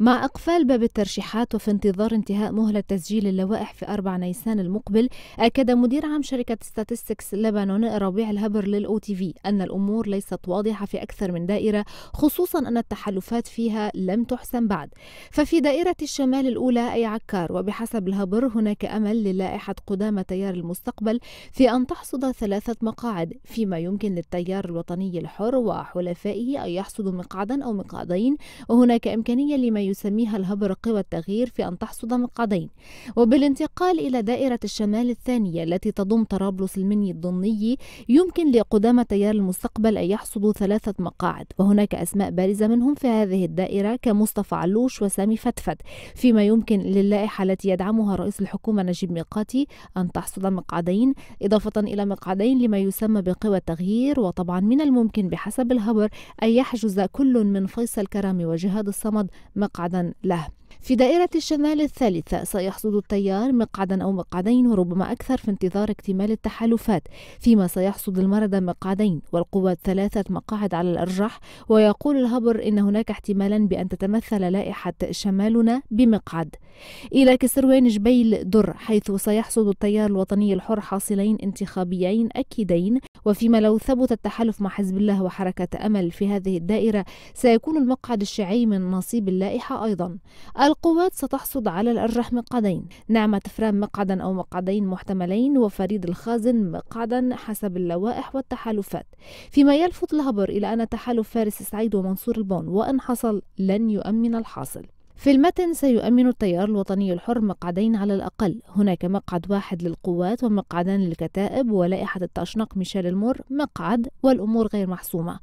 مع إقفال باب الترشيحات وفي انتظار انتهاء مهلة تسجيل اللوائح في 4 نيسان المقبل أكد مدير عام شركة ستاتستكس لبنان ربيع الهبر للأو تي في أن الأمور ليست واضحة في أكثر من دائرة خصوصا أن التحالفات فيها لم تحسم بعد ففي دائرة الشمال الأولى أي عكار وبحسب الهبر هناك أمل للائحة قدامى تيار المستقبل في أن تحصد ثلاثة مقاعد فيما يمكن للتيار الوطني الحر وحلفائه أن يحصدوا مقعدا أو مقعدين وهناك إمكانية لما يسميها قوى والتغيير في أن تحصد مقعدين وبالانتقال إلى دائرة الشمال الثانية التي تضم طرابلس المني الضني يمكن لقدامى تيار المستقبل أن يحصدوا ثلاثة مقاعد وهناك أسماء بارزة منهم في هذه الدائرة كمصطفى علوش وسامي فتفت فيما يمكن للائحة التي يدعمها رئيس الحكومة نجيب ميقاتي أن تحصد مقعدين إضافة إلى مقعدين لما يسمى بقوى التغيير وطبعا من الممكن بحسب الهبر أن يحجز كل من فيصل كرامي وجهاد الصمد مقعد مقعدا له في دائرة الشمال الثالثة سيحصد التيار مقعدا أو مقعدين وربما أكثر في انتظار اكتمال التحالفات فيما سيحصد المرض مقعدين والقوات ثلاثة مقاعد على الأرجح ويقول الهبر إن هناك احتمالا بأن تتمثل لائحة شمالنا بمقعد إلى كسروان جبيل در حيث سيحصد التيار الوطني الحر حاصلين انتخابيين أكيدين وفيما لو ثبت التحالف مع حزب الله وحركة أمل في هذه الدائرة سيكون المقعد الشيعي من نصيب اللائحة أيضا القوات ستحصد على الأرجح مقعدين نعمة فرام مقعدا أو مقعدين محتملين وفريد الخازن مقعدا حسب اللوائح والتحالفات فيما يلفت الهبر إلى أن تحالف فارس سعيد ومنصور البون وإن حصل لن يؤمن الحاصل في المتن سيؤمن التيار الوطني الحر مقعدين على الأقل هناك مقعد واحد للقوات ومقعدان للكتائب ولائحة التأشنق ميشيل المر مقعد والأمور غير محسومة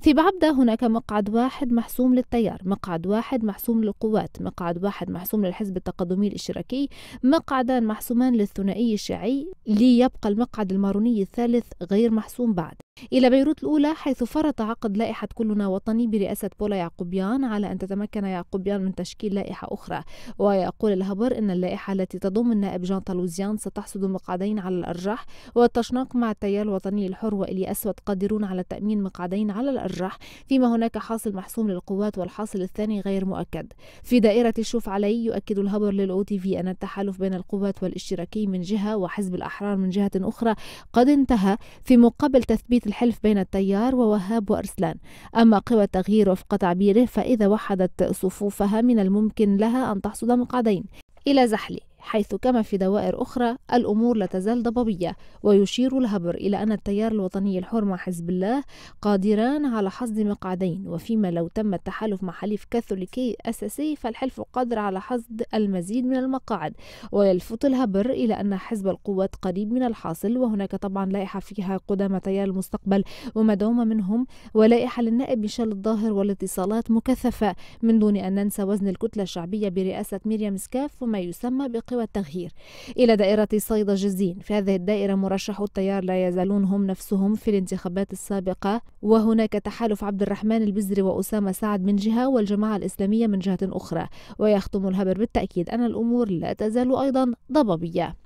في بعبدة هناك مقعد واحد محسوم للتيار مقعد واحد محسوم للقوات مقعد واحد محسوم للحزب التقدمي الاشتراكي مقعدان محسومان للثنائي الشيعي ليبقى المقعد الماروني الثالث غير محسوم بعد إلى بيروت الأولى حيث فرط عقد لائحة كلنا وطني برئاسة بولا يعقوبيان على أن تتمكن يعقوبيان من تشكيل لائحة أخرى ويقول الهبر أن اللائحة التي تضم النائب جان طالوزيان ستحصد مقعدين على الأرجح والتشناق مع التيار الوطني الحر وإلي أسود قادرون على تأمين مقعدين على الأرجح فيما هناك حاصل محسوم للقوات والحاصل الثاني غير مؤكد في دائرة الشوف علي يؤكد الهبر للأو تي في أن التحالف بين القوات والاشتراكي من جهة وحزب الأحرار من جهة أخرى قد انتهى في مقابل تثبيت الحلف بين التيار ووهاب وأرسلان أما قوى التغيير وفق تعبيره فإذا وحدت صفوفها من الممكن لها أن تحصد مقعدين إلى زحلي حيث كما في دوائر أخرى الأمور لا تزال ضبابية ويشير الهبر إلى أن التيار الوطني الحر مع حزب الله قادران على حصد مقعدين وفيما لو تم التحالف مع حليف كاثوليكي أساسي فالحلف قادر على حصد المزيد من المقاعد ويلفت الهبر إلى أن حزب القوات قريب من الحاصل وهناك طبعا لائحة فيها قدامى تيار المستقبل ومدعومة منهم ولائحة للنائب ميشيل الظاهر والاتصالات مكثفة من دون أن ننسى وزن الكتلة الشعبية برئاسة ميريام سكاف وما يسمى بق التنسيق والتغيير إلى دائرة صيد جزين في هذه الدائرة مرشحو التيار لا يزالون هم نفسهم في الانتخابات السابقة وهناك تحالف عبد الرحمن البزري وأسامة سعد من جهة والجماعة الإسلامية من جهة أخرى ويختم الهبر بالتأكيد أن الأمور لا تزال أيضا ضبابية